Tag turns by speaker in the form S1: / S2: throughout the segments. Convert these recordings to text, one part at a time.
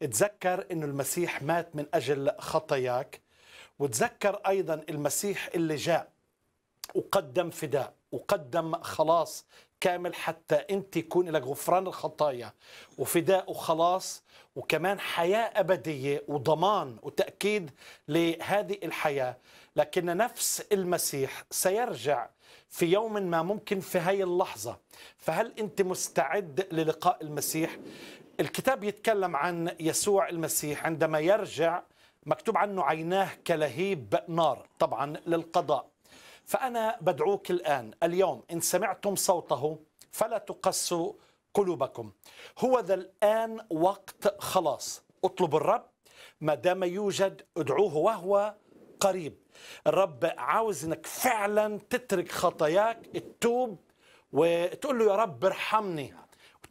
S1: تذكر أن المسيح مات من أجل خطاياك وتذكر أيضا المسيح اللي جاء وقدم فداء وقدم خلاص كامل حتى أنت يكون لك غفران الخطايا وفداء وخلاص وكمان حياة أبدية وضمان وتأكيد لهذه الحياة لكن نفس المسيح سيرجع في يوم ما ممكن في هاي اللحظة فهل أنت مستعد للقاء المسيح الكتاب يتكلم عن يسوع المسيح عندما يرجع مكتوب عنه عيناه كلهيب نار طبعا للقضاء فأنا بدعوك الآن اليوم إن سمعتم صوته فلا تقسوا قلوبكم هو ذا الآن وقت خلاص اطلب الرب ما دام يوجد ادعوه وهو قريب الرب عاوز انك فعلا تترك خطاياك تتوب وتقول له يا رب ارحمني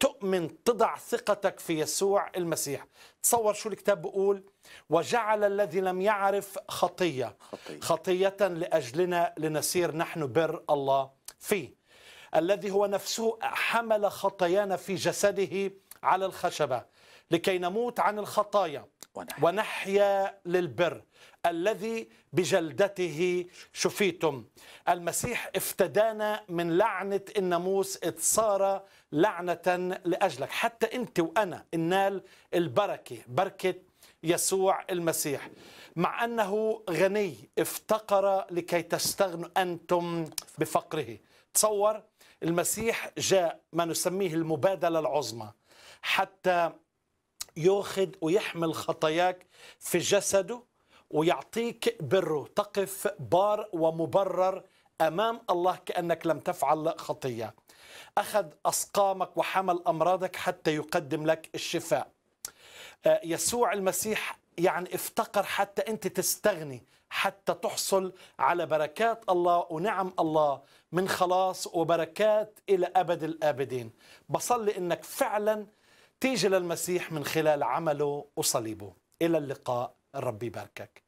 S1: تؤمن تضع ثقتك في يسوع المسيح تصور شو الكتاب بيقول وجعل الذي لم يعرف خطية خطية, لأجلنا لنسير نحن بر الله فيه الذي هو نفسه حمل خطايانا في جسده على الخشبة لكي نموت عن الخطايا ونحيا للبر الذي بجلدته شفيتم المسيح افتدانا من لعنة الناموس اتصار لعنة لأجلك حتى أنت وأنا النال البركة بركة يسوع المسيح مع أنه غني افتقر لكي تستغنوا أنتم بفقره تصور المسيح جاء ما نسميه المبادلة العظمى حتى ياخذ ويحمل خطاياك في جسده ويعطيك بره تقف بار ومبرر امام الله كانك لم تفعل خطيه اخذ اسقامك وحمل امراضك حتى يقدم لك الشفاء آه، يسوع المسيح يعني افتقر حتى انت تستغني حتى تحصل على بركات الله ونعم الله من خلاص وبركات الى ابد الابدين بصلي انك فعلا تيجي للمسيح من خلال عمله وصليبه إلى اللقاء ربي يباركك